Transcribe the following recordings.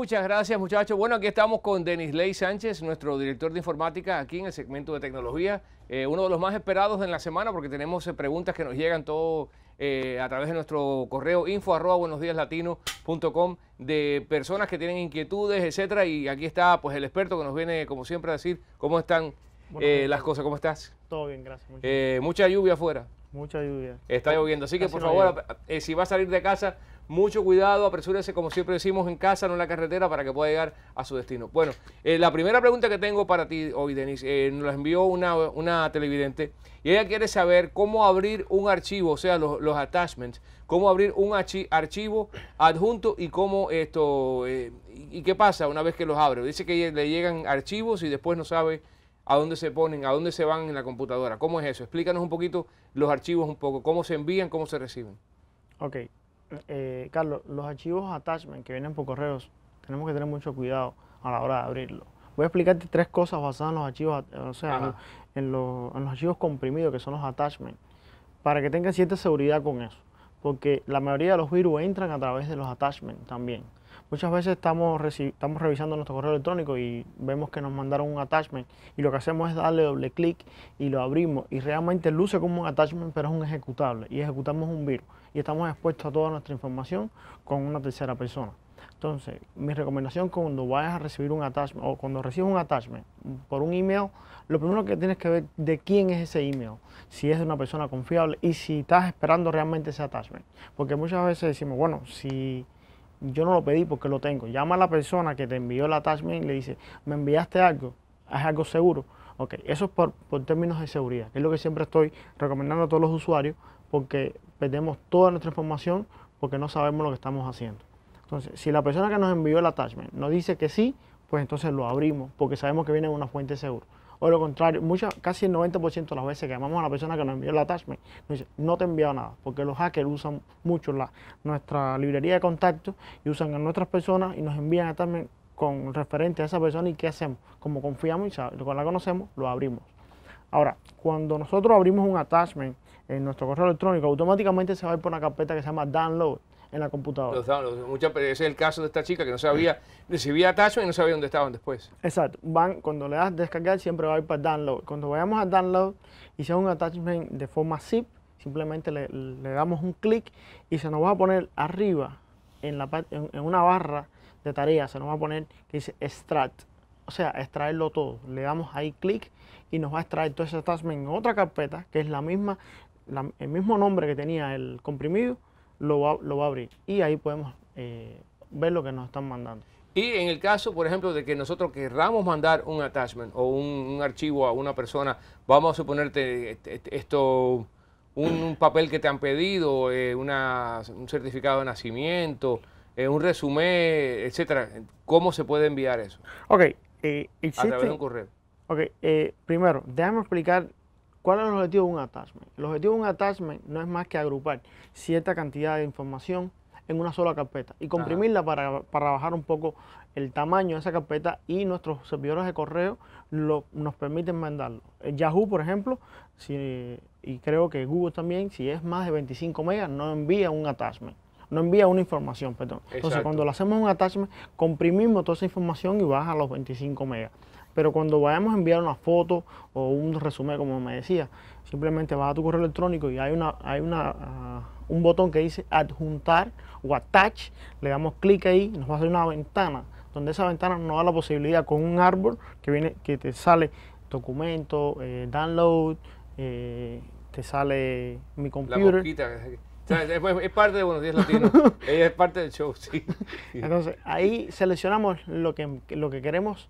Muchas gracias, muchachos. Bueno, aquí estamos con Denis Ley Sánchez, nuestro director de informática, aquí en el segmento de tecnología. Eh, uno de los más esperados en la semana porque tenemos eh, preguntas que nos llegan todo eh, a través de nuestro correo info arroba de personas que tienen inquietudes, etcétera. Y aquí está pues el experto que nos viene, como siempre, a decir cómo están las cosas. ¿Cómo estás? Todo bien, gracias. mucha lluvia afuera. Mucha lluvia. Está lloviendo, así que por favor, si va a salir de casa, mucho cuidado, apresúrese como siempre decimos en casa, no en la carretera, para que pueda llegar a su destino. Bueno, eh, la primera pregunta que tengo para ti hoy, Denise, eh, nos la envió una, una, televidente y ella quiere saber cómo abrir un archivo, o sea, los, attachments, cómo abrir un archivo adjunto y cómo esto, eh, y qué pasa una vez que los abre. Dice que le llegan archivos y después no sabe a dónde se ponen, a dónde se van en la computadora. ¿Cómo es eso? Explícanos un poquito los archivos un poco, cómo se envían, cómo se reciben. Ok, eh, Carlos, los archivos attachment que vienen por correos, tenemos que tener mucho cuidado a la hora de abrirlo. Voy a explicarte tres cosas basadas en los archivos, eh, o sea, en, los, archivos comprimidos, que son los attachments, para que tengas cierta seguridad con eso, porque la mayoría de los virus entran a través de los attachments también. Muchas veces estamos, estamos revisando nuestro correo electrónico y vemos que nos mandaron un attachment y lo que hacemos es darle doble clic y lo abrimos y realmente luce como un attachment pero es un ejecutable y ejecutamos un virus y estamos expuestos a toda nuestra información con una tercera persona. Entonces, mi recomendación cuando vayas a recibir un attachment o cuando recibes un attachment por un email, lo primero que tienes que ver de quién es ese email, si es de una persona confiable y si estás esperando realmente ese attachment. Porque muchas veces decimos, bueno, si yo no lo pedí porque lo tengo. Llama a la persona que te envió el attachment y le dice, me enviaste algo, ¿Es algo seguro. Ok, eso es por, términos de seguridad, es lo que siempre estoy recomendando a todos los usuarios porque perdemos toda nuestra información porque no sabemos lo que estamos haciendo. Entonces, si la persona que nos envió el attachment nos dice que sí, pues entonces lo abrimos porque sabemos que viene de una fuente segura o lo contrario, casi el 90% de las veces que llamamos a la persona que nos envió el attachment, nos dice, no te he enviado nada, porque los hackers usan mucho nuestra librería de contacto y usan a nuestras personas y nos envían attachment con referente a esa persona y qué hacemos. Como confiamos y con la conocemos, lo abrimos. Ahora, cuando nosotros abrimos un attachment en nuestro correo electrónico, automáticamente se va a ir por una carpeta que se llama Download en la computadora. ese es el caso de esta chica que no sabía, recibía attachment y no sabía dónde estaban después. Exacto. Van, cuando le das descargar, siempre va a ir para download. Cuando vayamos a download y sea un attachment de forma zip, simplemente le, damos un clic y se nos va a poner arriba, en, la, en una barra de tareas, se nos va a poner que dice extract. O sea, extraerlo todo. Le damos ahí clic y nos va a extraer todo ese attachment en otra carpeta, que es la misma el mismo nombre que tenía el comprimido, lo va, lo va a abrir. Y ahí podemos eh, ver lo que nos están mandando. Y en el caso, por ejemplo, de que nosotros querramos mandar un attachment o un, archivo a una persona, vamos a suponerte esto, un, papel que te han pedido, eh, un certificado de nacimiento, eh, un resumen, etcétera. ¿Cómo se puede enviar eso? Ok. a través de un correo. Ok. primero, déjame explicar ¿Cuál es el objetivo de un attachment? El objetivo de un attachment no es más que agrupar cierta cantidad de información en una sola carpeta y comprimirla para, bajar un poco el tamaño de esa carpeta y nuestros servidores de correo nos permiten mandarlo. Eh, Yahoo, por ejemplo, y creo que Google también, si es más de 25 megas, no envía un attachment, no envía una información, perdón. Entonces, cuando lo hacemos un attachment, comprimimos toda esa información y baja a los 25 megas. Pero cuando vayamos a enviar una foto o un resumen, como me decía, simplemente vas a tu correo electrónico y hay, una, hay una, ah, un botón que dice adjuntar o attach. Le damos clic ahí, nos va a hacer una ventana, donde esa ventana nos da la posibilidad con un árbol que, viene, que te sale documento, eh, download, eh, te sale mi computer. La es, parte de Buenos Días Latinos. es parte del show, sí. Entonces, ahí seleccionamos lo que, lo que queremos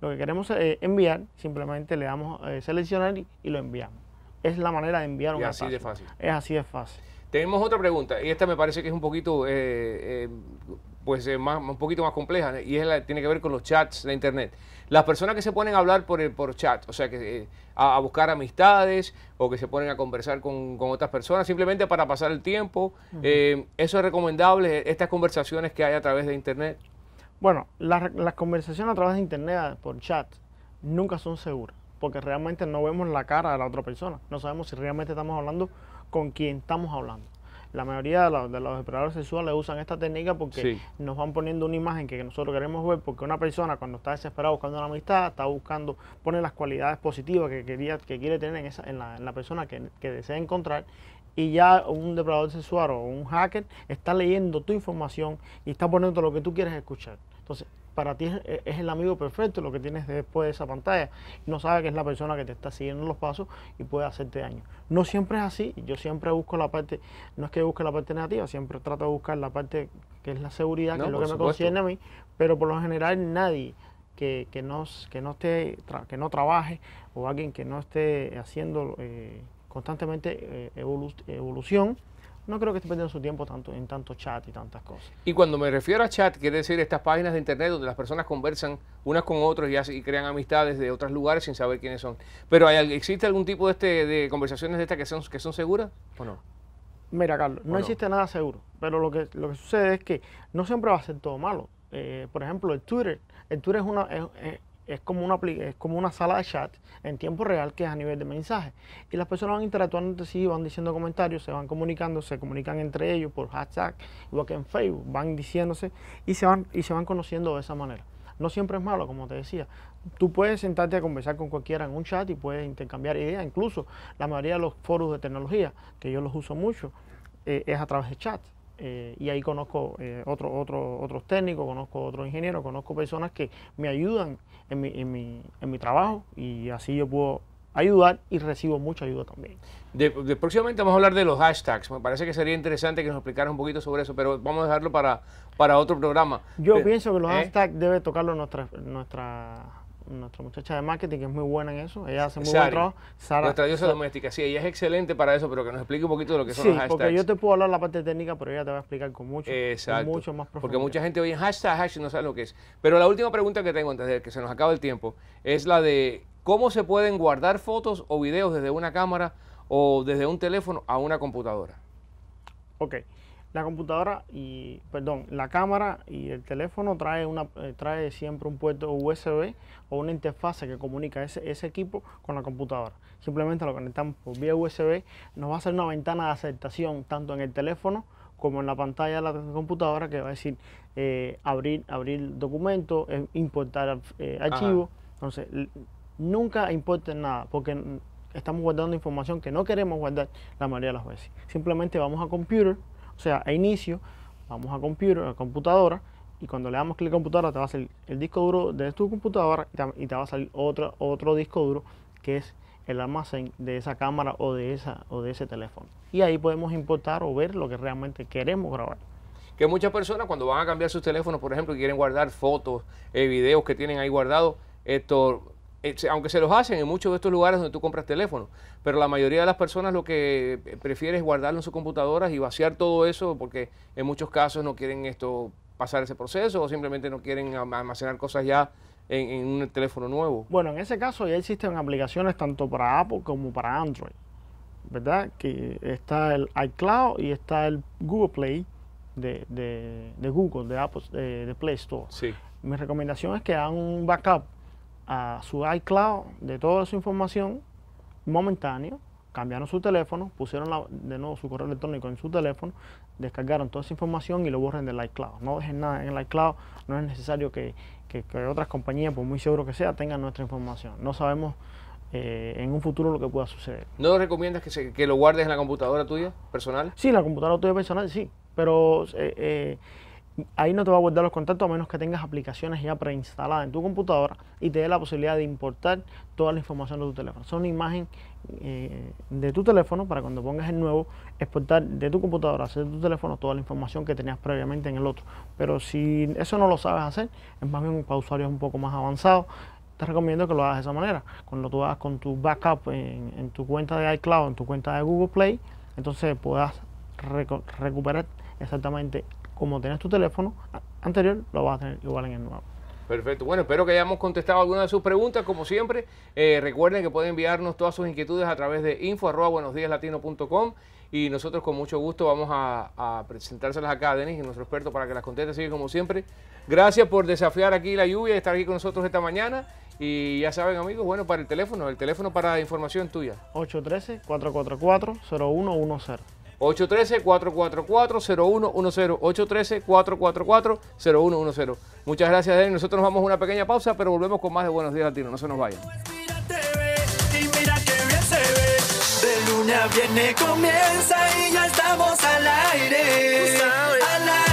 lo que queremos eh, enviar, simplemente le damos eh, seleccionar y, lo enviamos. Es la manera de enviar un así de fácil. Es así de fácil. Tenemos otra pregunta, y esta me parece que es un poquito, eh, pues, más, un poquito más compleja, y es la, tiene que ver con los chats de Internet. Las personas que se ponen a hablar por, el, por chat, o sea, que a, buscar amistades o que se ponen a conversar con, otras personas simplemente para pasar el tiempo, ¿eso es recomendable, estas conversaciones que hay a través de Internet? Bueno, las, conversaciones a través de internet, por chat, nunca son seguras, porque realmente no vemos la cara de la otra persona, no sabemos si realmente estamos hablando con quien estamos hablando. La mayoría de, los, de sexuales usan esta técnica porque nos van poniendo una imagen que nosotros queremos ver, porque una persona cuando está desesperada buscando una amistad, está buscando, pone las cualidades positivas que, quería, que quiere tener en, esa, la, persona que, que desea encontrar y ya un depredador sexual o un hacker está leyendo tu información y está poniendo lo que tú quieres escuchar. Entonces, para ti es, el amigo perfecto lo que tienes después de esa pantalla. No sabe que es la persona que te está siguiendo los pasos y puede hacerte daño. No siempre es así. Yo siempre busco la parte, no es que busque la parte negativa, siempre trato de buscar la parte que es la seguridad, que es lo que me concierne a mí. Pero por lo general nadie que, que, no, que, no, esté, que no trabaje o alguien que no esté haciendo... Eh, constantemente eh, evolución. No creo que esté perdiendo su tiempo tanto en tanto chat y tantas cosas. Y cuando me refiero a chat, quiere decir estas páginas de internet donde las personas conversan unas con otras y, crean amistades de otros lugares sin saber quiénes son. Pero ¿existe algún tipo de, este, de conversaciones de estas que son, que son seguras o no? Mira, Carlos, no, existe nada seguro, pero lo que, lo que sucede es que no siempre va a ser todo malo. Eh, por ejemplo, el Twitter. El Twitter es una, es, es como una, es como una sala de chat en tiempo real que es a nivel de mensaje. Y las personas van interactuando entre sí, van diciendo comentarios, se van comunicando, se comunican entre ellos por hashtag, igual que en Facebook, van diciéndose y se van, y se van conociendo de esa manera. No siempre es malo, como te decía. Tú puedes sentarte a conversar con cualquiera en un chat y puedes intercambiar ideas. Incluso la mayoría de los foros de tecnología, que yo los uso mucho, eh, es a través de chat. Eh, y ahí conozco eh, otro, otros técnicos, conozco otros ingenieros, conozco personas que me ayudan en mi, en mi, en mi trabajo y así yo puedo ayudar y recibo mucha ayuda también. De, próximamente vamos a hablar de los hashtags. Me parece que sería interesante que nos explicaras un poquito sobre eso, pero vamos a dejarlo para, para otro programa. Yo pienso que los ¿Eh? hashtags debe tocarlo nuestra, nuestra nuestra muchacha de marketing, es muy buena en eso. Ella hace muy buen trabajo. nuestra diosa doméstica, sí, ella es excelente para eso, pero que nos explique un poquito de lo que son sí, los hashtags. Porque yo te puedo hablar la parte técnica, pero ella te va a explicar con mucho, mucho más profundidad. Porque mucha gente oye hashtag, hashtag, no sabe lo que es. Pero la última pregunta que tengo antes de que se nos acaba el tiempo es la de cómo se pueden guardar fotos o videos desde una cámara o desde un teléfono a una computadora. Ok la computadora y, perdón, la cámara y el teléfono trae, una, eh, trae siempre un puerto USB o una interfase que comunica ese, equipo con la computadora. Simplemente lo conectamos por vía USB, nos va a hacer una ventana de aceptación tanto en el teléfono como en la pantalla de la computadora que va a decir eh, abrir, abrir documento, eh, importar archivo. Entonces, nunca importen nada porque estamos guardando información que no queremos guardar la mayoría de las veces. Simplemente vamos a computer o sea, a inicio, vamos a, computadora y cuando le damos clic a computadora te va a salir el disco duro de tu computadora y te, va a salir otro, otro disco duro que es el almacén de esa cámara o de, esa, o de ese teléfono. Y ahí podemos importar o ver lo que realmente queremos grabar. Que muchas personas cuando van a cambiar sus teléfonos, por ejemplo, quieren guardar fotos, eh, videos que tienen ahí guardados, esto eh, aunque se los hacen en muchos de estos lugares donde tú compras teléfonos, pero la mayoría de las personas lo que eh, prefiere es guardarlo en sus computadoras y vaciar todo eso porque en muchos casos no quieren esto pasar ese proceso o simplemente no quieren almacenar cosas ya en, un teléfono nuevo. Bueno, en ese caso ya existen aplicaciones tanto para Apple como para Android, ¿verdad? Que está el iCloud y está el Google Play de, Google, de Apple, eh, de Play Store. Sí. Mi recomendación es que hagan un backup a su iCloud de toda su información momentáneo, cambiaron su teléfono, pusieron de nuevo su correo electrónico en su teléfono, descargaron toda esa información y lo borren del iCloud. No dejen nada en el iCloud, no es necesario que, otras compañías, por muy seguro que sea, tengan nuestra información. No sabemos eh, en un futuro lo que pueda suceder. ¿No recomiendas que, se, lo guardes en la computadora tuya personal? Sí, en la computadora tuya personal, sí, pero... Eh, eh, ahí no te va a guardar los contactos a menos que tengas aplicaciones ya preinstaladas en tu computadora y te dé la posibilidad de importar toda la información de tu teléfono. son una imagen eh, de tu teléfono para cuando pongas el nuevo, exportar de tu computadora hacia tu teléfono toda la información que tenías previamente en el otro. Pero si eso no lo sabes hacer, es más bien para usuarios un poco más avanzados te recomiendo que lo hagas de esa manera. Cuando tú hagas con tu backup en, en, tu cuenta de iCloud, en tu cuenta de Google Play, entonces puedas recuperar exactamente como tenés tu teléfono anterior, lo vas a tener igual en el nuevo. Perfecto. Bueno, espero que hayamos contestado alguna de sus preguntas. Como siempre, eh, recuerden que pueden enviarnos todas sus inquietudes a través de info.buenosdiaslatino.com y nosotros con mucho gusto vamos a, presentárselas acá a Denis, nuestro experto, para que las conteste. Así como siempre, gracias por desafiar aquí la lluvia y estar aquí con nosotros esta mañana. Y ya saben, amigos, bueno, para el teléfono, el teléfono para la información tuya. 813-444-0110. 813-444-0110. 813-444-0110. Muchas gracias, Dani. Nosotros nos vamos a una pequeña pausa, pero volvemos con más de Buenos Días Latinos. No se nos vayan. viene comienza y ya estamos Al aire.